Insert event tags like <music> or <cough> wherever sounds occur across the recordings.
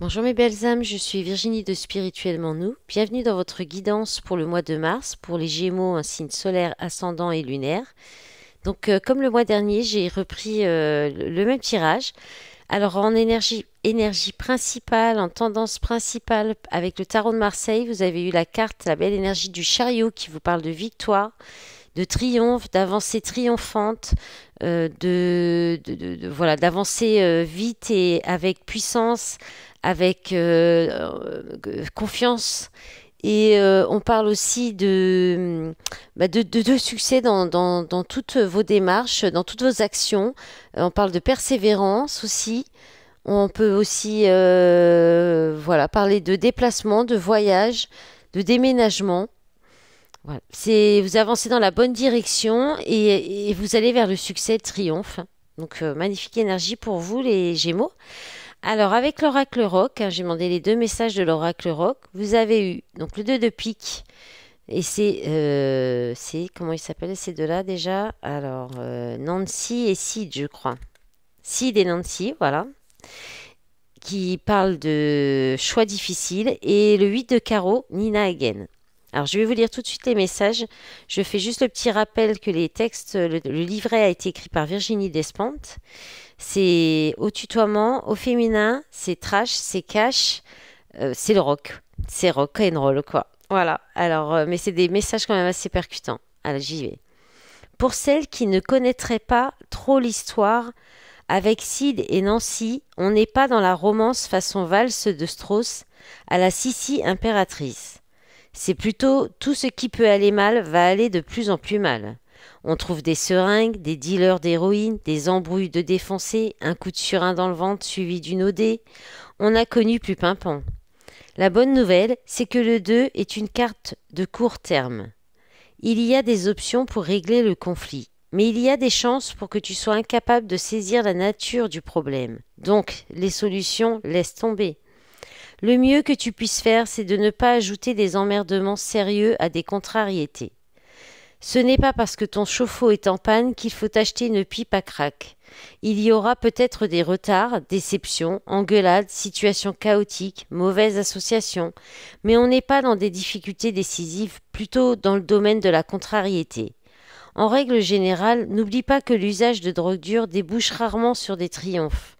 Bonjour mes belles âmes, je suis Virginie de Spirituellement Nous. Bienvenue dans votre guidance pour le mois de mars, pour les Gémeaux, un signe solaire ascendant et lunaire. Donc euh, comme le mois dernier, j'ai repris euh, le même tirage. Alors en énergie, énergie principale, en tendance principale, avec le tarot de Marseille, vous avez eu la carte, la belle énergie du chariot qui vous parle de victoire, de triomphe, d'avancée triomphante, euh, de, de, voilà, d'avancer vite et avec puissance, avec euh, euh, confiance. Et euh, on parle aussi bah, de, de, de, succès dans, dans, dans, toutes vos démarches, dans toutes vos actions. on parle de persévérance aussi. On peut aussi voilà, parler de déplacement, de voyage, de déménagement. Voilà. C'est, vous avancez dans la bonne direction et, et vous allez vers le succès, le triomphe. Donc magnifique énergie pour vous les Gémeaux. Alors avec l'oracle rock, hein, j'ai demandé les deux messages de l'oracle rock. Vous avez eu donc le 2 de pique. Et c'est, euh, c'est comment ils s'appellent ces deux-là déjà Alors euh, Nancy et Sid, je crois. Sid et Nancy, voilà. Qui parlent de choix difficiles. Et le 8 de carreau, Nina again. Alors je vais vous lire tout de suite les messages. Je fais juste le petit rappel que les textes, le, le livret a été écrit par Virginie Despentes. C'est au tutoiement, au féminin, c'est trash, c'est cash, euh, c'est le rock. C'est rock and roll, quoi. Voilà. Alors, euh, mais c'est des messages quand même assez percutants. Alors, j'y vais. Pour celles qui ne connaîtraient pas trop l'histoire, avec Sid et Nancy, on n'est pas dans la romance façon valse de Strauss à la Sissi impératrice. C'est plutôt tout ce qui peut aller mal va aller de plus en plus mal. On trouve des seringues, des dealers d'héroïne, des embrouilles de défoncés, un coup de surin dans le ventre suivi d'une OD. On a connu plus pimpant. La bonne nouvelle, c'est que le 2 est une carte de court terme. Il y a des options pour régler le conflit, mais il y a des chances pour que tu sois incapable de saisir la nature du problème. Donc, les solutions, laissent tomber. Le mieux que tu puisses faire, c'est de ne pas ajouter des emmerdements sérieux à des contrariétés. Ce n'est pas parce que ton chauffe-eau est en panne qu'il faut acheter une pipe à crack. Il y aura peut-être des retards, déceptions, engueulades, situations chaotiques, mauvaises associations, mais on n'est pas dans des difficultés décisives, plutôt dans le domaine de la contrariété. En règle générale, n'oublie pas que l'usage de drogue dure débouche rarement sur des triomphes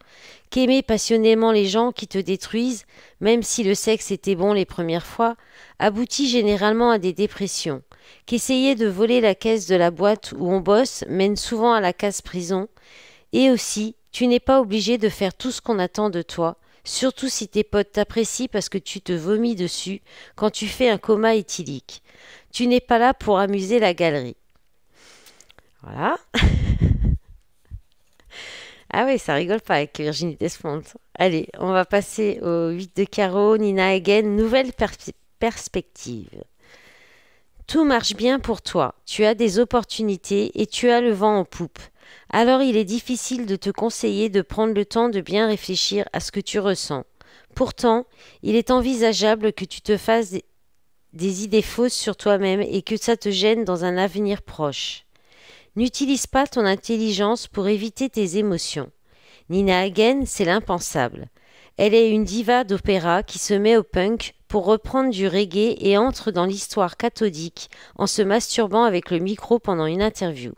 qu'aimer passionnément les gens qui te détruisent, même si le sexe était bon les premières fois, aboutit généralement à des dépressions, qu'essayer de voler la caisse de la boîte où on bosse mène souvent à la casse prison, et aussi tu n'es pas obligé de faire tout ce qu'on attend de toi, surtout si tes potes t'apprécient parce que tu te vomis dessus quand tu fais un coma éthylique. Tu n'es pas là pour amuser la galerie. Voilà. <laughs> Ah oui, ça rigole pas avec Virginie Despentes. Allez, on va passer au 8 de carreau, Nina Hagen, nouvelle perspective. Tout marche bien pour toi, tu as des opportunités et tu as le vent en poupe. Alors il est difficile de te conseiller de prendre le temps de bien réfléchir à ce que tu ressens. Pourtant, il est envisageable que tu te fasses des idées fausses sur toi-même et que ça te gêne dans un avenir proche. N'utilise pas ton intelligence pour éviter tes émotions. Nina Hagen, c'est l'impensable. Elle est une diva d'opéra qui se met au punk pour reprendre du reggae et entre dans l'histoire cathodique en se masturbant avec le micro pendant une interview.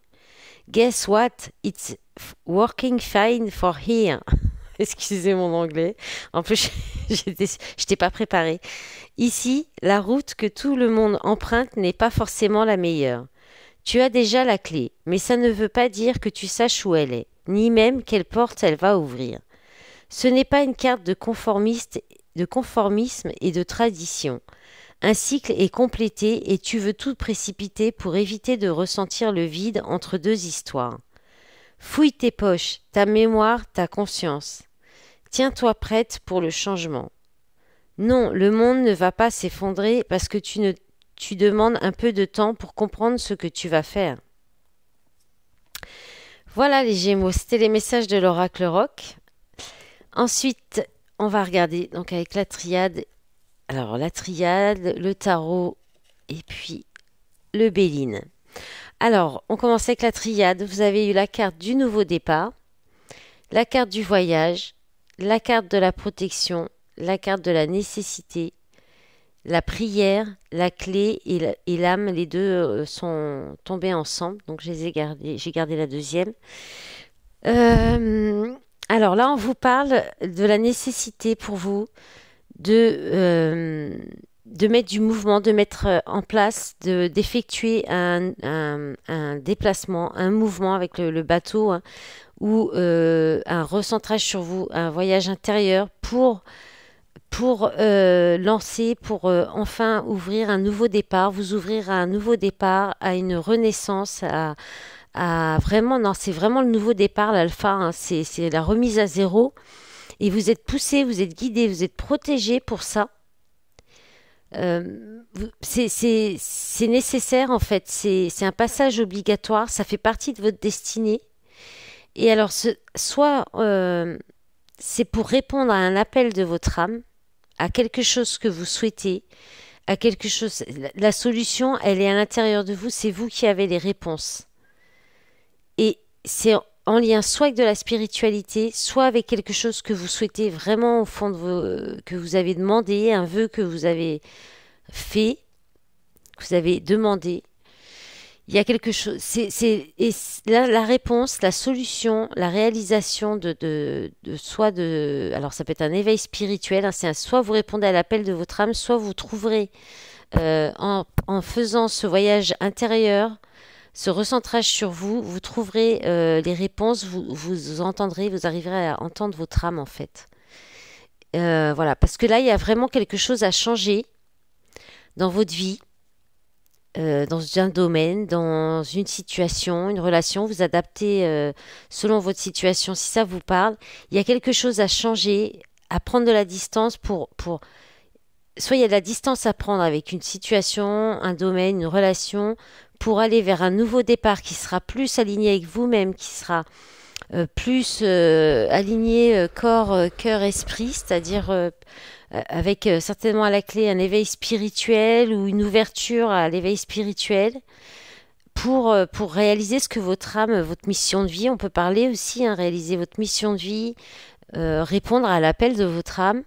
Guess what? It's working fine for here. <laughs> Excusez mon anglais. En plus, <laughs> je t'ai pas préparé. Ici, la route que tout le monde emprunte n'est pas forcément la meilleure. Tu as déjà la clé, mais ça ne veut pas dire que tu saches où elle est, ni même quelle porte elle va ouvrir. Ce n'est pas une carte de, conformiste, de conformisme et de tradition. Un cycle est complété et tu veux tout précipiter pour éviter de ressentir le vide entre deux histoires. Fouille tes poches, ta mémoire, ta conscience. Tiens-toi prête pour le changement. Non, le monde ne va pas s'effondrer parce que tu ne tu demandes un peu de temps pour comprendre ce que tu vas faire. Voilà les Gémeaux, c'était les messages de l'oracle rock. Ensuite, on va regarder donc avec la triade. Alors la triade, le tarot et puis le béline. Alors, on commence avec la triade. Vous avez eu la carte du nouveau départ, la carte du voyage, la carte de la protection, la carte de la nécessité la prière, la clé et l'âme, les deux euh, sont tombés ensemble. Donc j'ai gardé, la deuxième. Euh, alors là, on vous parle de la nécessité pour vous de, euh, de mettre du mouvement, de mettre en place, d'effectuer de, un, un, un, déplacement, un mouvement avec le, bateau hein, ou un recentrage sur vous, un voyage intérieur pour pour euh, lancer, pour euh, enfin ouvrir un nouveau départ, vous ouvrir à un nouveau départ, à une renaissance, à, vraiment, non, c'est vraiment le nouveau départ, l'alpha, hein, c'est la remise à zéro. Et vous êtes poussé, vous êtes guidé, vous êtes protégé pour ça. Euh, c'est nécessaire en fait, c'est un passage obligatoire, ça fait partie de votre destinée. Et alors, ce, soit c'est pour répondre à un appel de votre âme, à quelque chose que vous souhaitez, à quelque chose. La solution, elle est à l'intérieur de vous, c'est vous qui avez les réponses. Et c'est en lien soit avec de la spiritualité, soit avec quelque chose que vous souhaitez vraiment au fond de vous, euh, que vous avez demandé, un vœu que vous avez fait, que vous avez demandé il y a quelque chose. C'est, et la, réponse, la solution, la réalisation de, de, de soit de. Alors, ça peut être un éveil spirituel. Hein, c'est un, soit vous répondez à l'appel de votre âme, soit vous trouverez euh, en, faisant ce voyage intérieur, ce recentrage sur vous, vous trouverez euh, les réponses, vous, vous entendrez, vous arriverez à entendre votre âme en fait. Euh, voilà, parce que là, il y a vraiment quelque chose à changer dans votre vie euh, dans un domaine, dans une situation, une relation, vous adaptez euh, selon votre situation, si ça vous parle. Il y a quelque chose à changer, à prendre de la distance pour... pour Soit il y a de la distance à prendre avec une situation, un domaine, une relation, pour aller vers un nouveau départ qui sera plus aligné avec vous-même, qui sera euh, plus aligné corps, cœur, esprit, c'est-à-dire euh, avec euh, certainement à la clé un éveil spirituel ou une ouverture à l'éveil spirituel pour, euh, pour réaliser ce que votre âme, votre mission de vie, on peut parler aussi, hein, réaliser votre mission de vie, répondre à l'appel de votre âme.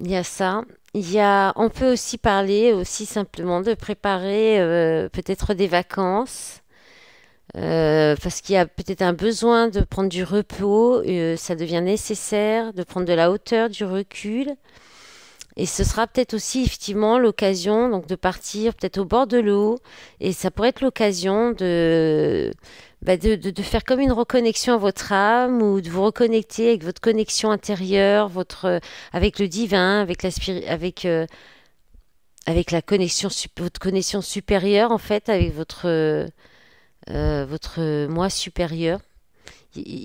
Il y a ça. Il y a, on peut aussi parler aussi simplement de préparer peut-être des vacances, euh, parce qu'il y a peut-être un besoin de prendre du repos, euh, ça devient nécessaire de prendre de la hauteur, du recul. Et ce sera peut-être aussi effectivement l'occasion donc de partir peut-être au bord de l'eau et ça pourrait être l'occasion de, bah, de, de, faire comme une reconnexion à votre âme ou de vous reconnecter avec votre connexion intérieure, votre euh, avec le divin, avec la avec avec la connexion votre connexion supérieure en fait avec votre euh, votre moi supérieur.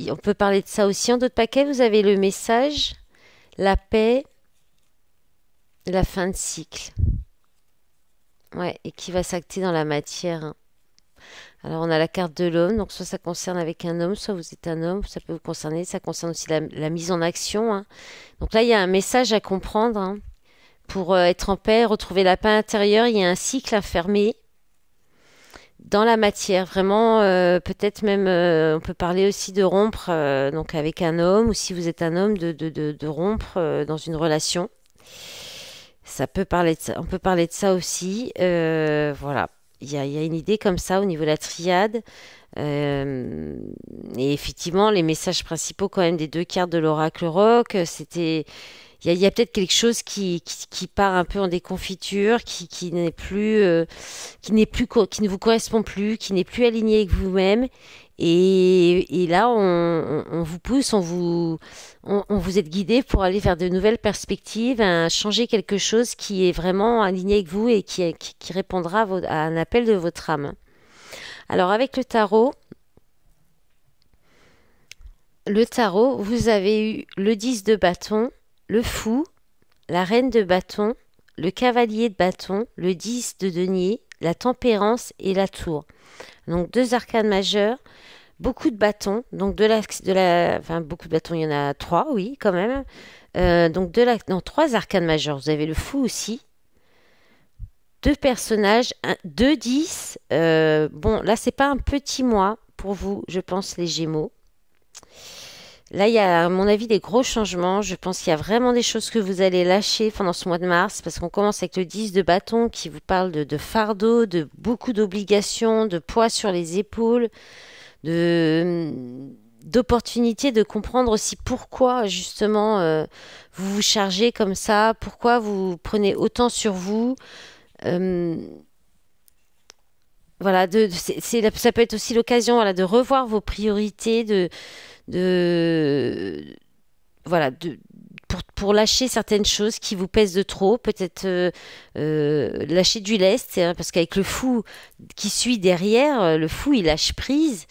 On peut parler de ça aussi en d'autres paquets. Vous avez le message, la paix, la fin de cycle. Ouais, et qui va s'acter dans la matière. Hein. Alors on a la carte de l'homme, donc soit ça concerne avec un homme, soit vous êtes un homme, ça peut vous concerner, ça concerne aussi la, mise en action. Hein. Donc là il y a un message à comprendre. Hein. Pour euh, être en paix, retrouver la paix intérieure, il y a un cycle à fermer dans la matière, vraiment, euh, peut-être même, euh, on peut parler aussi de rompre euh, donc avec un homme, ou si vous êtes un homme, de, de, de, rompre dans une relation. Ça peut parler on peut parler de ça aussi. voilà, il y y a, une idée comme ça au niveau de la triade. et effectivement, les messages principaux quand même des deux cartes de l'oracle rock, c'était il y a, peut-être quelque chose qui, qui, part un peu en déconfiture, qui, qui n'est plus, euh, qui n'est plus, qui ne vous correspond plus, qui n'est plus aligné avec vous-même. Et, et, là, on, vous pousse, on vous, on, vous aide guidé pour aller vers de nouvelles perspectives, changer quelque chose qui est vraiment aligné avec vous et qui, qui, répondra à, un appel de votre âme. Alors avec le tarot, le tarot, vous avez eu le 10 de bâton, le fou, la reine de bâton, le cavalier de bâton, le 10 de denier, la tempérance et la tour. Donc deux arcanes majeures, beaucoup de bâtons, donc de la, de la enfin beaucoup de bâtons, il y en a trois, oui, quand même. Euh, donc de la, trois arcanes majeures. Vous avez le fou aussi. Deux personnages, deux 10. Euh, bon, là c'est pas un petit mois pour vous, je pense les Gémeaux. Là, il y a, à mon avis, des gros changements. Je pense qu'il y a vraiment des choses que vous allez lâcher pendant ce mois de mars, parce qu'on commence avec le 10 de bâton qui vous parle de, fardeau, de beaucoup d'obligations, de poids sur les épaules, de hum, d'opportunités, de comprendre aussi pourquoi justement euh, vous vous chargez comme ça, pourquoi vous prenez autant sur vous. Hum, voilà, de, c'est, ça peut être aussi l'occasion voilà, de revoir vos priorités, de, de voilà, de, pour, pour, lâcher certaines choses qui vous pèsent de trop, peut-être euh, euh, lâcher du lest, hein, parce qu'avec le fou qui suit derrière, euh, le fou il lâche prise,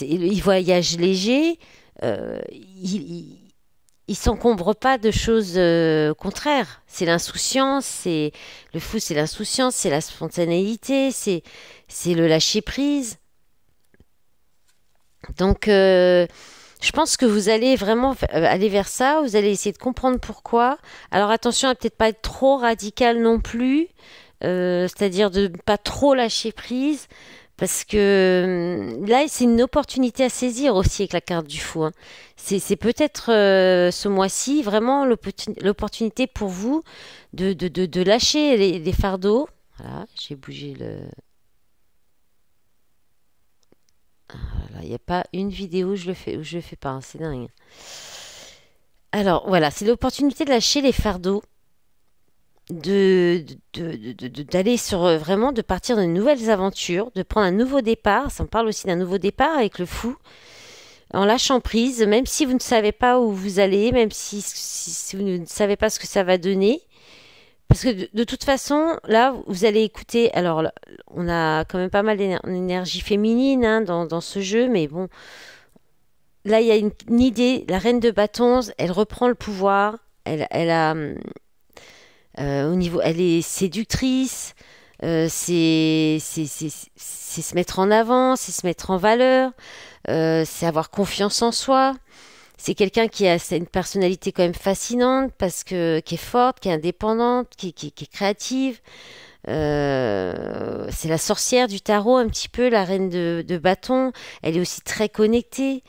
il voyage léger, euh, il il s'encombre pas de choses euh, contraires. C'est l'insouciance, c'est le fou, c'est l'insouciance, c'est la spontanéité, c'est c'est le lâcher prise. Donc, euh, je pense que vous allez vraiment euh, aller vers ça. Vous allez essayer de comprendre pourquoi. Alors attention à peut-être pas être trop radical non plus, c'est-à-dire de pas trop lâcher prise. Parce que hum, là, c'est une opportunité à saisir aussi avec la carte du fou. Hein. C'est peut-être euh, ce mois-ci vraiment l'opportunité pour vous de, lâcher les, fardeaux. Voilà, j'ai bougé le... Ah, il n'y a pas une vidéo où je le fais, je le fais pas, hein, c'est dingue. Alors voilà, c'est l'opportunité de lâcher les fardeaux de d'aller sur euh, vraiment de partir de nouvelles aventures, de prendre un nouveau départ. Ça me parle aussi d'un nouveau départ avec le fou, en lâchant prise, même si vous ne savez pas où vous allez, même si, vous ne savez pas ce que ça va donner. Parce que de, toute façon, là, vous allez écouter. Alors, on a quand même pas mal d'énergie féminine hein, dans, ce jeu, mais bon, là, il y a une, idée. La reine de bâtons, elle reprend le pouvoir. Elle, elle a hum, euh, au niveau, elle est séductrice. Euh, c'est se mettre en avant, c'est se mettre en valeur, euh, c'est avoir confiance en soi. C'est quelqu'un qui a une personnalité quand même fascinante parce que qui est forte, qui est indépendante, qui, est créative. Euh, c'est la sorcière du tarot un petit peu, la reine de, de bâton. Elle est aussi très connectée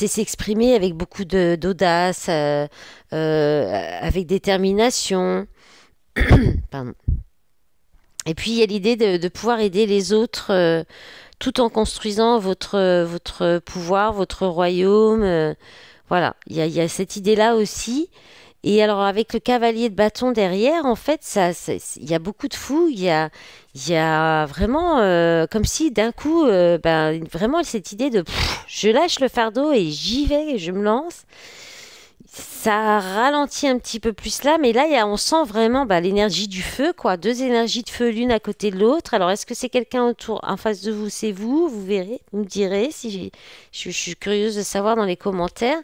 c'est s'exprimer avec beaucoup d'audace, euh, euh, avec détermination. <clears throat> Et puis il y a l'idée de, pouvoir aider les autres euh, tout en construisant votre, votre pouvoir, votre royaume. voilà, il y a cette idée-là aussi. Et alors avec le cavalier de bâton derrière, en fait, ça, il y a beaucoup de fou. il y a, vraiment euh, comme si d'un coup, euh, ben, vraiment cette idée de je lâche le fardeau et j'y vais, et je me lance. Ça ralentit un petit peu plus là, mais là, y a, on sent vraiment ben, l'énergie du feu, quoi. Deux énergies de feu l'une à côté de l'autre. Alors, est-ce que c'est quelqu'un autour, en face de vous C'est vous Vous verrez, vous me direz. Si je suis curieuse de savoir dans les commentaires.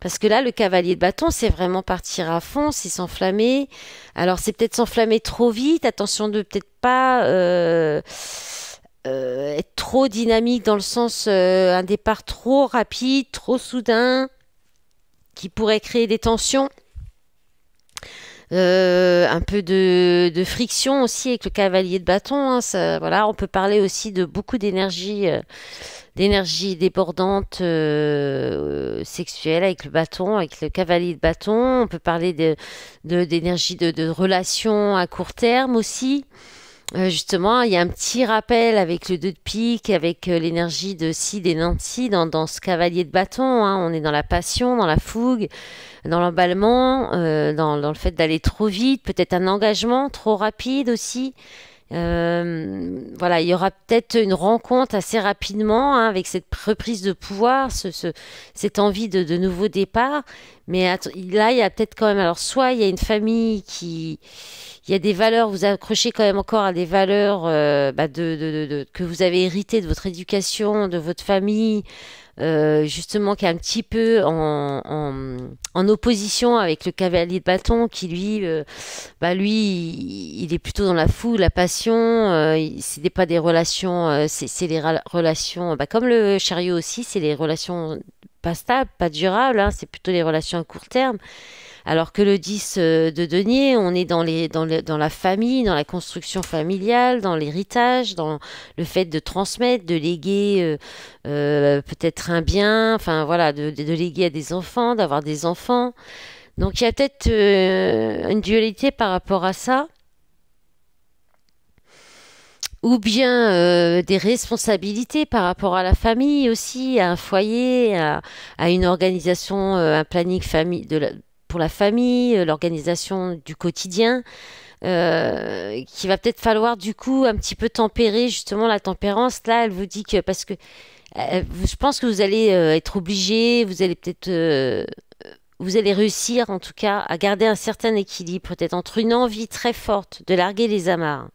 Parce que là, le cavalier de bâton, c'est vraiment partir à fond, c'est s'enflammer. Alors, c'est peut-être s'enflammer trop vite. Attention de peut-être pas euh, euh, être trop dynamique dans le sens euh, un départ trop rapide, trop soudain, qui pourrait créer des tensions. Euh, un peu de, de, friction aussi avec le cavalier de bâton. Hein, voilà, on peut parler aussi de beaucoup d'énergie, euh, d'énergie débordante euh, sexuelle avec le bâton, avec le cavalier de bâton. On peut parler de d'énergie de, de, à court terme aussi. Euh, justement, il y a un petit rappel avec le 2 de pique, avec euh, l'énergie de Sid et Nancy dans, dans ce cavalier de bâton. Hein. On est dans la passion, dans la fougue, dans l'emballement, euh, dans, dans, le fait d'aller trop vite, peut-être un engagement trop rapide aussi. Euh, voilà, il y aura peut-être une rencontre assez rapidement hein, avec cette reprise de pouvoir, ce, ce, cette envie de, de, nouveau départ. Mais là, il y a peut-être quand même. Alors, soit il y a une famille qui, il y a des valeurs, vous accrochez quand même encore à des valeurs euh, bah, de, de, de, que vous avez héritées de votre éducation, de votre famille. Euh, justement qui est un petit peu en, opposition avec le cavalier de bâton qui lui, euh, bah lui, il, est plutôt dans la foule, la passion. Euh, c'est pas des relations, c'est les relations, bah comme le chariot aussi, c'est les relations pas stables, pas durables. Hein, c'est plutôt les relations à court terme. Alors que le 10 euh, de denier, on est dans, la famille, dans la construction familiale, dans l'héritage, dans le fait de transmettre, de léguer euh, euh, peut-être un bien, enfin voilà, de, léguer à des enfants, d'avoir des enfants. Donc il y a peut-être une dualité par rapport à ça. Ou bien des responsabilités par rapport à la famille aussi, à un foyer, à, une organisation, un planning famille de la, pour la famille, euh, l'organisation du quotidien, euh, qu'il va peut-être falloir du coup un petit peu tempérer justement la tempérance. Là, elle vous dit que parce que euh, je pense que vous allez euh, être obligé, vous allez peut-être vous allez réussir en tout cas à garder un certain équilibre, peut-être entre une envie très forte de larguer les amarres,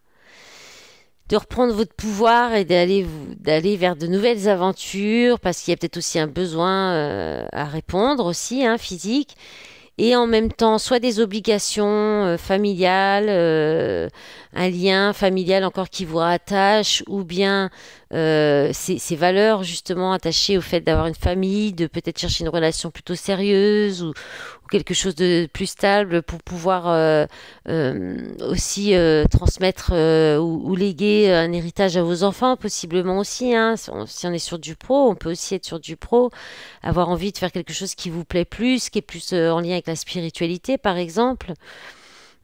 de reprendre votre pouvoir et d'aller d'aller vers de nouvelles aventures, parce qu'il y a peut-être aussi un besoin à répondre aussi, hein, physique, et en même temps soit des obligations euh, familiales, euh, un lien familial encore qui vous rattache, ou bien euh, ces, valeurs justement attachées au fait d'avoir une famille, de peut-être chercher une relation plutôt sérieuse ou, quelque chose de plus stable pour pouvoir euh, euh, aussi transmettre ou, léguer un héritage à vos enfants, possiblement aussi. Hein. si on est sur du pro, on peut aussi être sur du pro, avoir envie de faire quelque chose qui vous plaît plus, qui est plus en lien avec la spiritualité par exemple.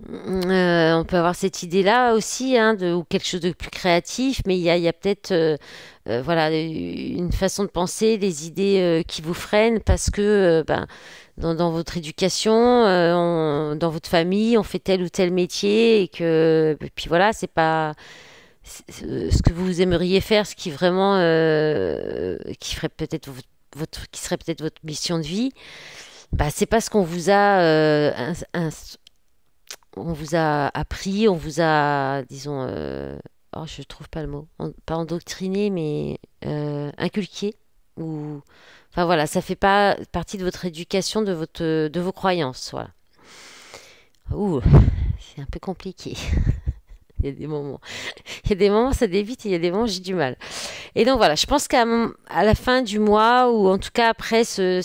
Mm, euh, on peut avoir cette idée-là aussi, hein, de, ou quelque chose de plus créatif, mais il y a, peut-être euh, euh, voilà, une façon de penser, des idées qui vous freinent parce que ben, dans, votre éducation, dans votre famille, on fait tel ou tel métier et que, puis voilà, c'est pas ce que vous aimeriez faire, ce qui vraiment, qui ferait peut-être votre, qui serait peut-être votre mission de vie bah, c'est pas ce qu'on vous a euh, on vous a appris, on vous a, disons, euh, oh, je trouve pas le mot, pas endoctriné, mais euh, inculqué. Ou, enfin voilà, ça fait pas partie de votre éducation, de, votre, de vos croyances. Voilà. Ouh, c'est un peu compliqué. <laughs> il y a des moments, il y a des moments ça débite, et il y a des moments j'ai du mal. Et donc voilà, je pense qu'à la fin du mois ou en tout cas après ce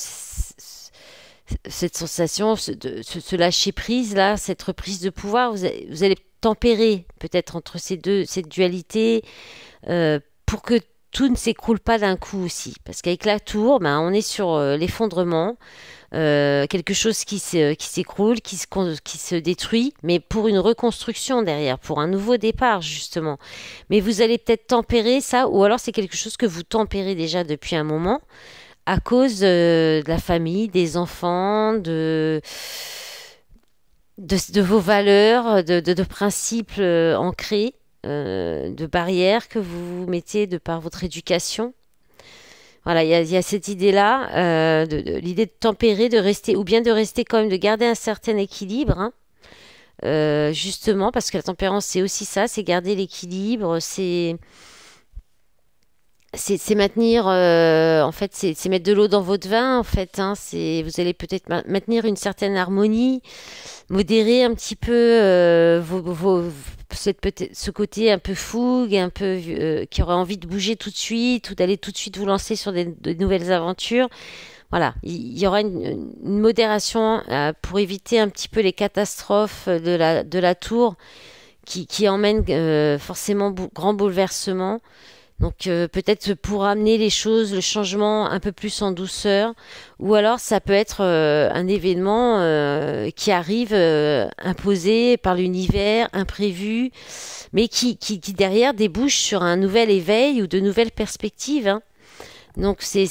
cette sensation, ce, de, ce, lâcher-prise, là, cette reprise de pouvoir, vous, allez, tempérer peut-être entre ces deux, cette dualité, euh, pour que tout ne s'écroule pas d'un coup aussi. Parce qu'avec la tour, ben, on est sur euh, l'effondrement, euh, quelque chose qui s'écroule, qui se détruit, mais pour une reconstruction derrière, pour un nouveau départ justement. Mais vous allez peut-être tempérer ça, ou alors c'est quelque chose que vous tempérez déjà depuis un moment à cause euh, de la famille, des enfants, de, de, vos valeurs, de, de, principes euh, ancrés, euh, de barrières que vous, mettez de par votre éducation. Voilà, il y a, cette idée-là, de, l'idée de tempérer, de rester, ou bien de rester quand même, de garder un certain équilibre. Hein. justement, parce que la tempérance, c'est aussi ça, c'est garder l'équilibre, c'est c'est maintenir, euh, en fait, c'est mettre de l'eau dans votre vin, en fait. Hein, c'est vous allez peut-être maintenir une certaine harmonie, modérer un petit peu euh, vos, vos, cette, ce côté un peu fougue, un peu euh, qui aurait envie de bouger tout de suite ou d'aller tout de suite vous lancer sur des, de nouvelles aventures. Voilà, il y aura une, modération pour éviter un petit peu les catastrophes de la, de la tour qui, qui emmènent forcément grand bouleversement. Donc euh, peut-être pour amener les choses, le changement un peu plus en douceur, ou alors ça peut être euh, un événement euh, qui arrive imposé par l'univers, imprévu, mais qui, qui, derrière débouche sur un nouvel éveil ou de nouvelles perspectives. Hein. Donc c'est,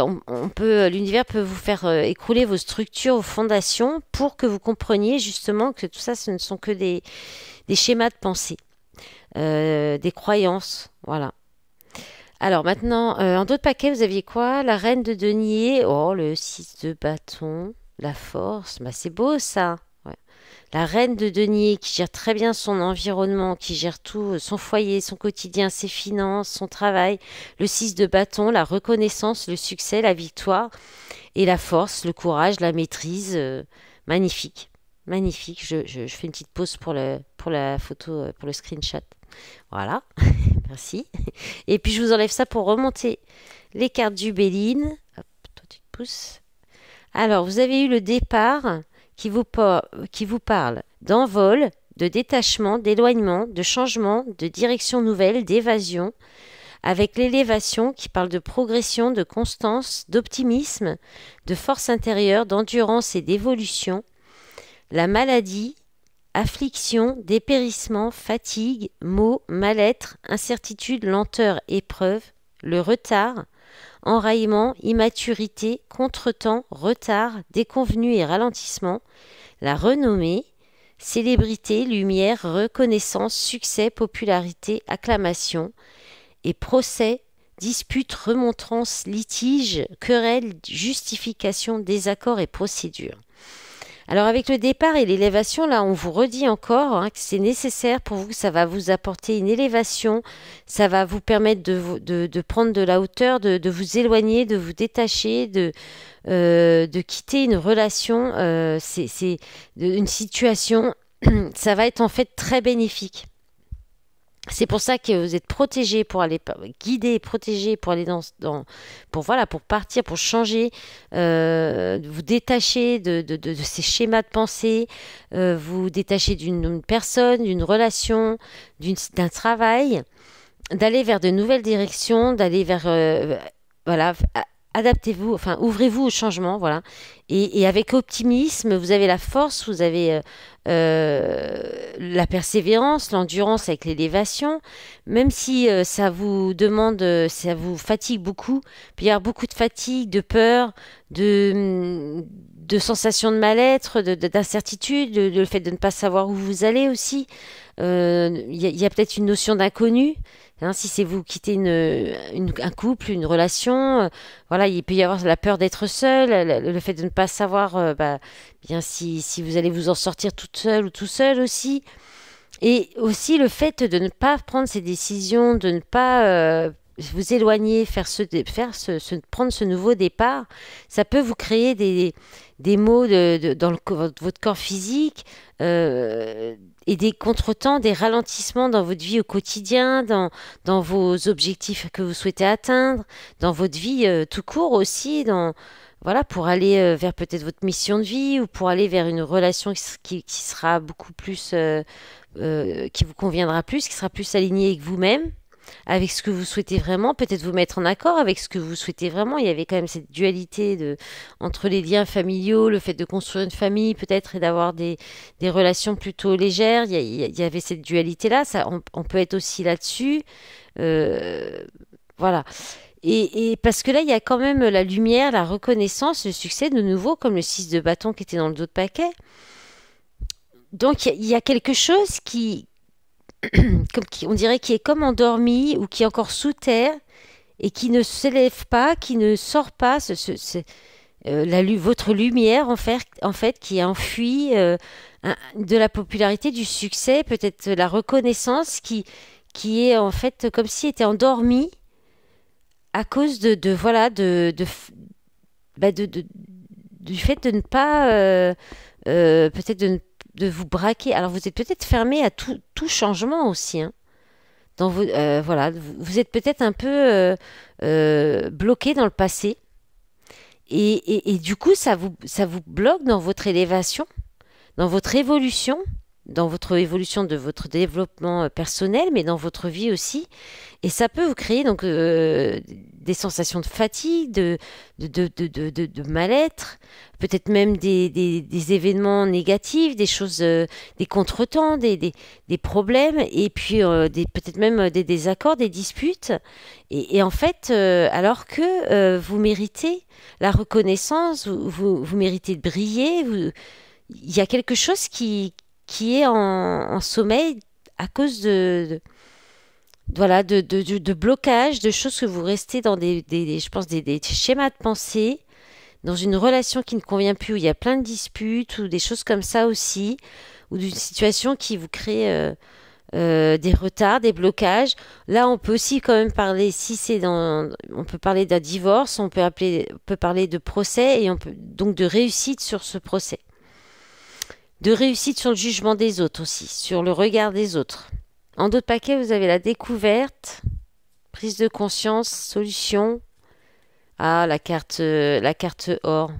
on, peut, l'univers peut vous faire écrouler vos structures, vos fondations, pour que vous compreniez justement que tout ça, ce ne sont que des, des schémas de pensée, des croyances, voilà. Alors maintenant, en euh, d'autres paquets, vous aviez quoi La reine de denier. Oh, le 6 de bâton. La force. Bah, c'est beau ça. La reine de denier qui gère très bien son environnement, qui gère tout, euh, son foyer, son quotidien, ses finances, son travail. Le 6 de bâton, la reconnaissance, le succès, la victoire. Et la force, le courage, la maîtrise. Euh, magnifique. Magnifique. Je, je, fais une petite pause pour, le, pour la photo, pour le screenshot. Voilà. <laughs> Merci. Et puis je vous enlève ça pour remonter les cartes du Béline. Hop, toi tu te Alors, vous avez eu le départ qui vous, qui vous parle d'envol, de détachement, d'éloignement, de changement, de direction nouvelle, d'évasion, avec l'élévation qui parle de progression, de constance, d'optimisme, de force intérieure, d'endurance et d'évolution, la maladie affliction, dépérissement, fatigue, maux, mal-être, incertitude, lenteur, épreuve, le retard, enraillement, immaturité, contretemps, retard, déconvenu et ralentissement, la renommée, célébrité, lumière, reconnaissance, succès, popularité, acclamation, et procès, dispute, remontrance, litige, querelle, justification, désaccord et procédure. Alors avec le départ et l'élévation, là on vous redit encore hein, que c'est nécessaire pour vous, que ça va vous apporter une élévation, ça va vous permettre de, prendre de la hauteur, de, vous éloigner, de vous détacher, de, euh, de quitter une relation, euh, c'est une situation, <clears throat> ça va être en fait très bénéfique. C'est pour ça que vous êtes protégé pour aller guidé, protégé pour aller dans, pour voilà, pour partir, pour changer, euh, vous détacher de, de, de, ces schémas de pensée, euh, vous détacher d'une personne, d'une relation, d'un travail, d'aller vers de nouvelles directions, d'aller vers euh, voilà, adaptez-vous, enfin ouvrez-vous au changement, voilà. Et, avec optimisme, vous avez la force, vous avez euh, euh, la persévérance, l'endurance avec l'élévation, même si euh, ça vous demande, ça vous fatigue beaucoup, il y avoir beaucoup de fatigue, de peur, de, de sensations de mal-être, d'incertitude, de, le fait de ne pas savoir où vous allez aussi. Il euh, y a, peut-être une notion d'inconnu. Hein, si c'est vous quittez un couple, une relation, euh, voilà, il peut y avoir la peur d'être seul, le, fait de ne pas savoir euh, bah, bien si, vous allez vous en sortir toute seule ou tout seul aussi. Et aussi le fait de ne pas prendre ces décisions, de ne pas vous éloigner, faire, ce, faire ce, prendre ce nouveau départ, ça peut vous créer des, des maux de, dans votre corps physique euh, et des contretemps, des ralentissements dans votre vie au quotidien, dans, dans vos objectifs que vous souhaitez atteindre, dans votre vie euh, tout court aussi, dans, voilà, pour aller euh, vers peut-être votre mission de vie ou pour aller vers une relation qui, qui sera beaucoup plus, qui vous conviendra plus, qui sera plus alignée avec vous-même avec ce que vous souhaitez vraiment, peut-être vous mettre en accord avec ce que vous souhaitez vraiment. Il y avait quand même cette dualité de, entre les liens familiaux, le fait de construire une famille peut-être et d'avoir des, des relations plutôt légères. Il y, avait cette dualité-là, ça, on, peut être aussi là-dessus. Euh, voilà. Et, parce que là, il y a quand même la lumière, la reconnaissance, le succès de nouveau, comme le 6 de bâton qui était dans le dos de paquet. Donc, il y, a quelque chose qui, <clears throat> comme on dirait qu'il est comme endormi ou qui est encore sous terre et qui ne s'élève pas, qui ne sort pas. Ce, euh, votre lumière en fait, en fait qui est enfuie euh, de la popularité, du succès, peut-être la reconnaissance qui, qui est en fait comme s'il était endormi à cause de, voilà bah, de, du fait de ne pas euh, peut-être de ne pas de vous braquer. Alors vous êtes peut-être fermé à tout, tout changement aussi. Hein. Dans euh, vous voilà, vous êtes peut-être un peu euh, euh, bloqué dans le passé. Et, du coup, ça vous, ça vous bloque dans votre élévation, dans votre évolution dans votre évolution de votre développement euh, personnel, mais dans votre vie aussi. Et ça peut vous créer donc euh, des sensations de fatigue, de, de, de, de, de mal-être, peut-être même des, des, événements négatifs, des choses, euh, des contretemps, des, des, des, problèmes, et puis des peut-être même des désaccords, des disputes. Et, en fait, alors que vous méritez la reconnaissance, vous, vous, méritez de briller, il y a quelque chose qui, qui est en, sommeil à cause de, voilà de, de, blocage, de choses que vous restez dans des, je pense des, schémas de pensée, dans une relation qui ne convient plus où il y a plein de disputes ou des choses comme ça aussi, ou d'une situation qui vous crée euh, euh, des retards, des blocages. Là, on peut aussi quand même parler, si c'est dans, on peut parler d'un divorce, on peut appeler, peut parler de procès et on peut donc de réussite sur ce procès de réussite sur le jugement des autres aussi, sur le regard des autres. En d'autres paquets, vous avez la découverte, prise de conscience, solution. Ah, la carte, euh, la carte or.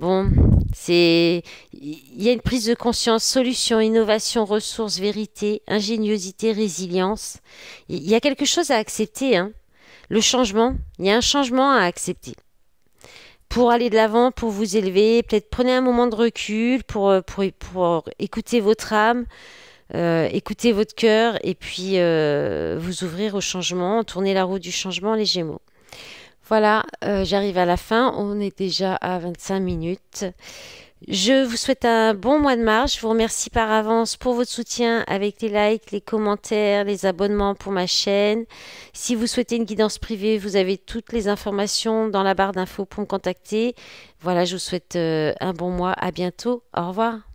Bon, c'est, il y a une prise de conscience, solution, innovation, ressources, vérité, ingéniosité, résilience. Il y a quelque chose à accepter. Hein. Le changement, il y a un changement à accepter pour aller de l'avant, pour vous élever. Peut-être prenez un moment de recul pour, euh, pour, écouter votre âme, euh, écouter votre cœur et puis euh, vous ouvrir au changement, tourner la roue du changement, les Gémeaux. Voilà, j'arrive à la fin. On est déjà à 25 minutes. Je vous souhaite un bon mois de mars. Je vous remercie par avance pour votre soutien avec les likes, les commentaires, les abonnements pour ma chaîne. Si vous souhaitez une guidance privée, vous avez toutes les informations dans la barre d'infos pour me contacter. Voilà, je vous souhaite euh, un bon mois. À bientôt. Au revoir.